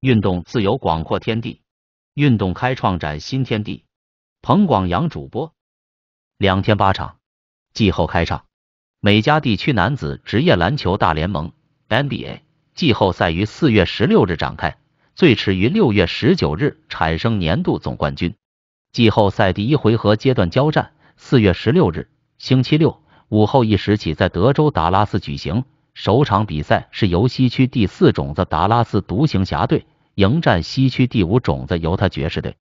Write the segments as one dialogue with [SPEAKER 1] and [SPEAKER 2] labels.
[SPEAKER 1] 运动自由广阔天地，运动开创崭新天地。彭广阳主播，两天八场，季后开场，美加地区男子职业篮球大联盟 （NBA） 季后赛于四月十六日展开，最迟于六月十九日产生年度总冠军。季后赛第一回合阶段交战，四月十六日星期六午后一时起，在德州达拉斯举行首场比赛，是由西区第四种子达拉斯独行侠队。迎战西区第五种子犹他爵士队，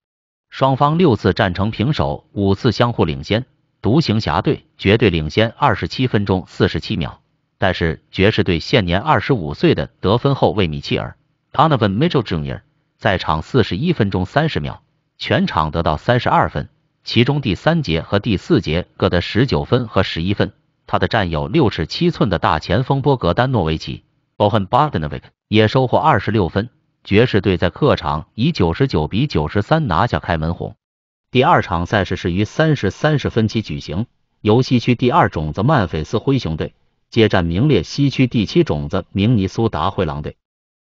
[SPEAKER 1] 双方六次战成平手，五次相互领先。独行侠队绝对领先二十七分钟四十七秒。但是爵士队现年二十五岁的得分后卫米切尔 a n o v i n Mitchell） Jr. 在场四十一分钟三十秒，全场得到三十二分，其中第三节和第四节各得十九分和十一分。他的战友六尺七寸的大前锋波格丹诺维奇 b o h a n Bogdanovic） 也收获二十六分。爵士队在客场以九十九比九十三拿下开门红。第二场赛事是于三时三十分起举行，由西区第二种子曼菲斯灰熊队接战名列西区第七种子明尼苏达灰狼队。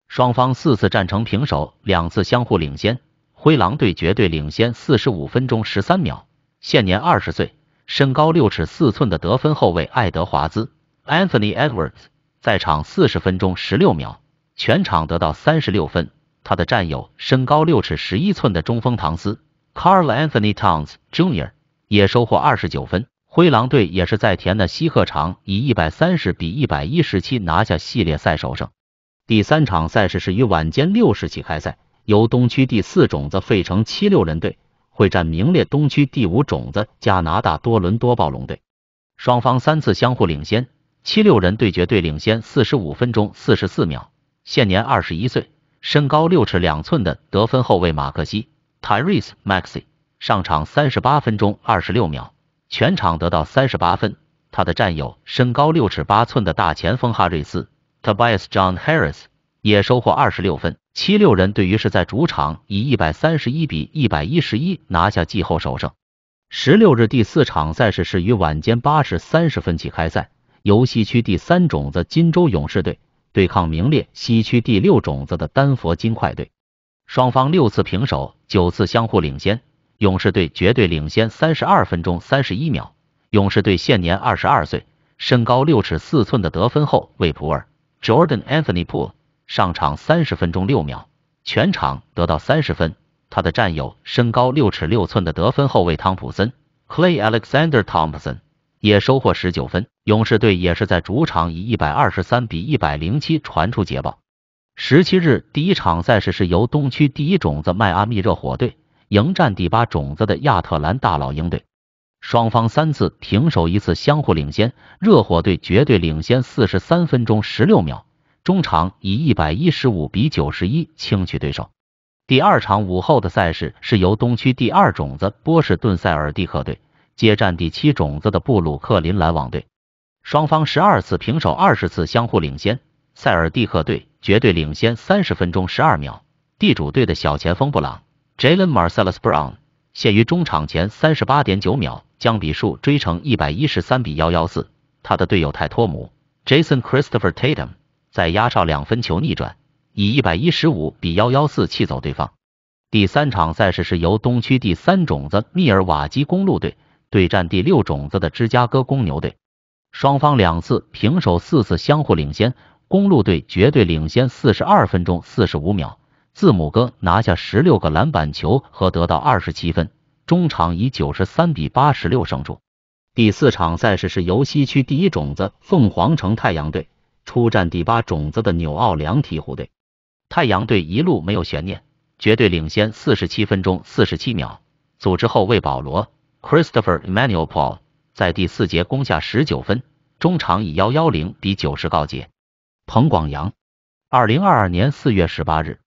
[SPEAKER 1] 双方四次战成平手，两次相互领先。灰狼队绝对领先四十五分钟十三秒。现年二十岁、身高六尺四寸的得分后卫爱德华兹 （Anthony Edwards） 在场四十分钟十六秒。全场得到三十六分，他的战友身高六尺十一寸的中锋唐斯 （Carl Anthony Towns Jr.） 也收获二十九分。灰狼队也是在田纳西客场以一百三十比一百一十七拿下系列赛首胜。第三场赛事是于晚间六时起开赛，由东区第四种子费城七六人队会战名列东区第五种子加拿大多伦多暴龙队。双方三次相互领先，七六人对决队领先四十五分钟四十四秒。现年二十一岁、身高六尺两寸的得分后卫马克西 （Tyrese Maxey） 上场三十八分钟二十六秒，全场得到三十八分。他的战友、身高六尺八寸的大前锋哈瑞斯 t o b i s John Harris） 也收获二十六分。七六人对于是在主场以一百三十一比一百一十一拿下季后首胜。十六日第四场赛事是于晚间八时三十分起开赛，游戏区第三种子金州勇士队。对抗名列西区第六种子的丹佛金块队，双方六次平手，九次相互领先，勇士队绝对领先三十二分钟三十一秒。勇士队现年二十二岁，身高六尺四寸的得分后卫普尔 Jordan Anthony Poole 上场三十分钟六秒，全场得到三十分。他的战友身高六尺六寸的得分后卫汤普森 Clay Alexander Thompson。也收获十九分，勇士队也是在主场以一百二十三比一百零七传出捷报。十七日第一场赛事是由东区第一种子迈阿密热火队迎战第八种子的亚特兰大老鹰队，双方三次平手，一次相互领先，热火队绝对领先四十三分钟十六秒，中场以一百一十五比九十一轻取对手。第二场午后的赛事是由东区第二种子波士顿塞尔蒂克队。接战第七种子的布鲁克林篮网队，双方十二次平手，二十次相互领先。塞尔蒂克队绝对领先三十分钟十二秒。地主队的小前锋布朗 （Jalen Marcellus Brown） 现于中场前三十八点九秒，将比数追成一百一十三比幺幺四。他的队友泰托姆 （Jason Christopher Tatum） 在压哨两分球逆转，以一百一十五比幺幺四气走对方。第三场赛事是由东区第三种子密尔瓦基公路队。对战第六种子的芝加哥公牛队，双方两次平手，四次相互领先，公路队绝对领先四十二分钟四十五秒。字母哥拿下十六个篮板球和得到二十七分，中场以九十三比八十六胜出。第四场赛事是由西区第一种子凤凰城太阳队出战第八种子的纽奥良鹈鹕队，太阳队一路没有悬念，绝对领先四十七分钟四十七秒，组织后卫保罗。Christopher Emmanuel Paul 在第四节攻下十九分，中场以幺幺零比九十告捷。彭广阳，二零二二年四月十八日。